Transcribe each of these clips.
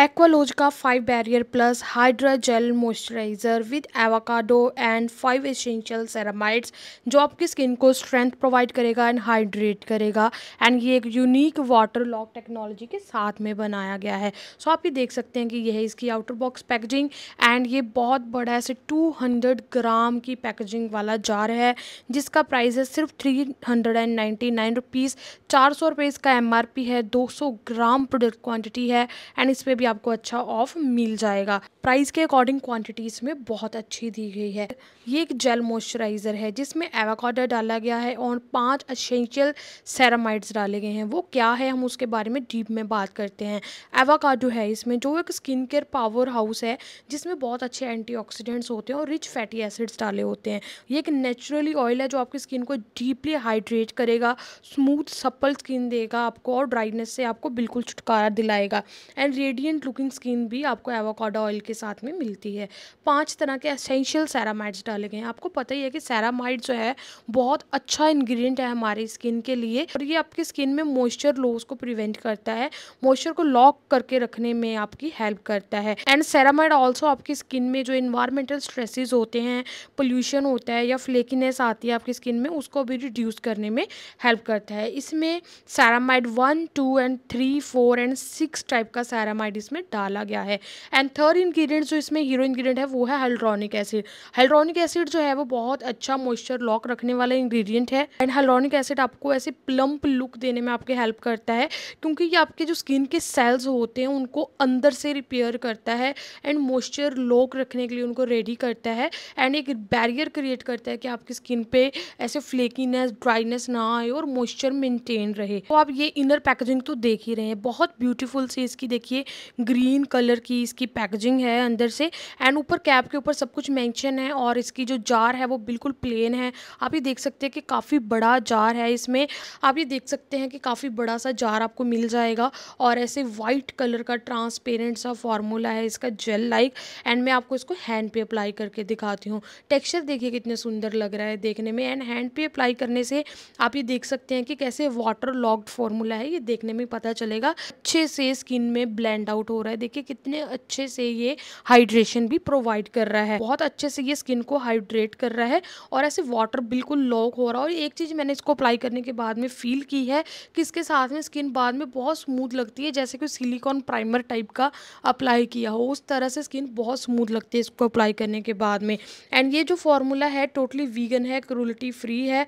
एक्वालोज का five barrier plus hydra gel moisturiser with avocado and five essential ceramides जो आपकी skin को strength provide करेगा एंड हाइड्रेट करेगा एंड ये एक यूनिक वाटर लॉक टेक्नोलॉजी के साथ में बनाया गया है सो so आप ये देख सकते हैं कि यह है इसकी आउटर बॉक्स पैकेजिंग एंड ये बहुत बड़ा ऐसे हंड्रेड ग्राम की पैकेजिंग वाला जार है जिसका प्राइस है सिर्फ three hundred and ninety nine rupees चार सौ रुपये इसका एम है दो सौ ग्राम प्रोडक्ट क्वान्टिटी है एंड इस पर भी आपको अच्छा ऑफ मिल जाएगा प्राइस के अकॉर्डिंग क्वांटिटीज़ में बहुत अच्छी दी गई है ये एक जेल मॉइस्चराइज़र है जिसमें एवाकॉडर डाला गया है और पांच असेंशियल सेरामाइड्स डाले गए हैं वो क्या है हम उसके बारे में डीप में बात करते हैं एवाकाडो है इसमें जो एक स्किन केयर पावर हाउस है जिसमें बहुत अच्छे एंटी होते हैं और रिच फैटी एसिड्स डाले होते हैं ये एक नेचुरली ऑयल है जो आपकी स्किन को डीपली हाइड्रेट करेगा स्मूथ सप्पल स्किन देगा आपको और ड्राइनेस से आपको बिल्कुल छुटकारा दिलाएगा and radiant pleasant looking skin भी आपको एवोकाडो ऑयल के साथ में मिलती है पांच तरह के एसेंशियल सैरामाइड्स डाले गए हैं आपको पता ही है कि सैरामाइड जो है बहुत अच्छा इन्ग्रीडियंट है हमारी स्किन के लिए और ये आपकी स्किन में मॉइस्चर लॉस को प्रिवेंट करता है मॉइस्चर को लॉक करके रखने में आपकी हेल्प करता है एंड सैरामाइड ऑल्सो आपकी स्किन में जो इन्वायरमेंटल स्ट्रेसेस होते हैं पोल्यूशन होता है या फ्लेकीनेस आती है आपकी स्किन में उसको भी रिड्यूस करने में हेल्प करता है इसमें ceramide one two and three four and six type का सैरामाइड इसमें डाला गया है एंड थर्ड इंग्रेडिएंट जो इसमें हीरो इंग्रेडिएंट है वो है हेल्ड्रॉनिक एसिड हेल्ड्रॉनिक एसिड जो है वो बहुत अच्छा मॉइस्चर लॉक रखने वाला इंग्रेडिएंट है एंड हेल्ड्रॉनिक एसिड आपको ऐसे प्लम्प लुक देने में आपके हेल्प करता है क्योंकि ये आपके जो स्किन के सेल्स होते हैं उनको अंदर से रिपेयर करता है एंड मॉइस्चर लॉक रखने के लिए उनको रेडी करता है एंड एक बैरियर क्रिएट करता है कि आपकी स्किन पे ऐसे फ्लेकीनेस ड्राइनेस ना आए और मॉइस्चर मेंटेन रहे तो आप ये इनर पैकेजिंग तो देख ही रहे हैं बहुत ब्यूटीफुल सी इसकी देखिए ग्रीन कलर की इसकी पैकेजिंग है अंदर से एंड ऊपर कैप के ऊपर सब कुछ मेंशन है और इसकी जो जार है वो बिल्कुल प्लेन है आप ये देख सकते हैं कि काफ़ी बड़ा जार है इसमें आप ये देख सकते हैं कि काफ़ी बड़ा सा जार आपको मिल जाएगा और ऐसे वाइट कलर का ट्रांसपेरेंट सा फॉर्मूला है इसका जेल लाइक एंड मैं आपको इसको हैंड पे अप्लाई करके दिखाती हूँ टेक्स्चर देखिए कितने सुंदर लग रहा है देखने में एंड हैंड पे अप्लाई करने से आप ये देख सकते हैं कि कैसे वाटर लॉक्ड फॉर्मूला है ये देखने में पता चलेगा अच्छे से स्किन में ब्लैंड आउट आउट हो रहा है देखिए कितने अच्छे से ये हाइड्रेशन भी प्रोवाइड कर रहा है बहुत अच्छे से ये स्किन को हाइड्रेट कर रहा है और ऐसे वाटर बिल्कुल लॉक हो रहा है और एक चीज़ मैंने इसको अप्लाई करने के बाद में फील की है कि इसके साथ में स्किन बाद में बहुत स्मूथ लगती है जैसे कि सिलिकॉन प्राइमर टाइप का अप्लाई किया हो उस तरह से स्किन बहुत स्मूथ लगती है इसको अप्लाई करने के बाद में एंड ये जो फॉर्मूला है टोटली वीगन है क्रूलिटी फ्री है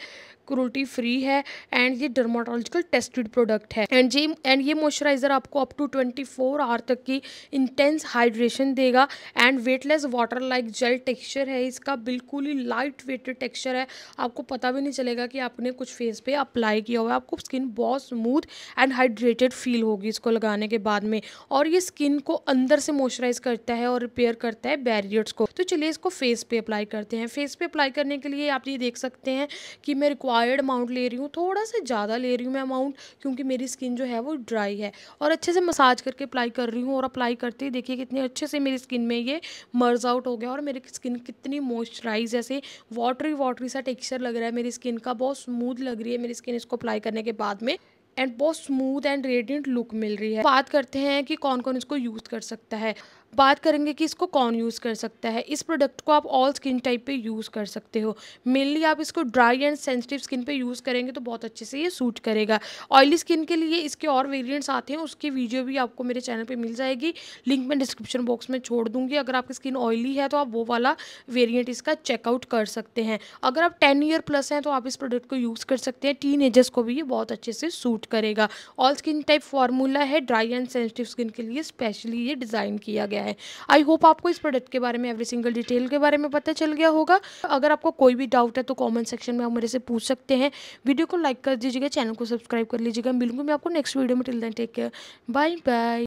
क्रूल्टी फ्री है एंड ये डर्माटोलॉजिकल टेस्टेड प्रोडक्ट है एंड ये एंड ये मॉइस्चराइज़र आपको up to twenty four hour तक की इंटेंस हाइड्रेशन देगा and weightless water like gel texture है इसका बिल्कुल ही लाइट वेटेड टेक्सचर है आपको पता भी नहीं चलेगा कि आपने कुछ फेस पे अप्लाई किया हुआ है आपको स्किन बहुत स्मूथ एंड हाइड्रेटेड फील होगी इसको लगाने के बाद में और ये स्किन को अंदर से मॉइस्चराइज करता है और रिपेयर करता है बैरियर्स को तो चलिए इसको फेस पे अप्लाई करते हैं फेस पे अप्लाई करने के लिए आप ये देख सकते हैं कि मैं रिक्वा रिक्वायर्ड अमाउंट ले रही हूँ थोड़ा सा ज़्यादा ले रही हूँ मैं अमाउंट क्योंकि मेरी स्किन जो है वो ड्राई है और अच्छे से मसाज करके अप्लाई कर रही हूँ और अप्लाई करते ही देखिए कितने अच्छे से मेरी स्किन में ये मर्ज आउट हो गया और मेरी स्किन कितनी मॉइस्चराइज ऐसे वाटरी वाटरी सा टेक्स्चर लग रहा है मेरी स्किन का बहुत स्मूथ लग रही है मेरी स्किन इसको अप्लाई करने के बाद में एंड बहुत स्मूथ एंड रेडियंट लुक मिल रही है बात करते हैं कि कौन कौन इसको यूज़ कर सकता है बात करेंगे कि इसको कौन यूज़ कर सकता है इस प्रोडक्ट को आप ऑल स्किन टाइप पे यूज़ कर सकते हो मेनली आप इसको ड्राई एंड सेंसिटिव स्किन पे यूज़ करेंगे तो बहुत अच्छे से ये सूट करेगा ऑयली स्किन के लिए इसके और वेरियंट्स आते हैं उसकी वीडियो भी आपको मेरे चैनल पर मिल जाएगी लिंक मैं डिस्क्रिप्शन बॉक्स में छोड़ दूँगी अगर आपकी स्किन ऑयली है तो आप वो वाला वेरियंट इसका चेकआउट कर सकते हैं अगर आप टेन ईयर प्लस हैं तो आप इस प्रोडक्ट को यूज़ कर सकते हैं टीन को भी ये बहुत अच्छे से सूट करेगा ऑल स्किन टाइप फार्मूला है ड्राई एंड सेंसिटिव स्किन के लिए स्पेशली ये डिज़ाइन किया गया गया है आई होप आपको इस प्रोडक्ट के बारे में एवरी सिंगल डिटेल के बारे में पता चल गया होगा अगर आपको कोई भी डाउट है तो कॉमेंट सेक्शन में आप मेरे से पूछ सकते हैं वीडियो को लाइक कर दीजिएगा चैनल को सब्सक्राइब कर लीजिएगा मिलूंगी मैं आपको नेक्स्ट वीडियो में till then take care bye bye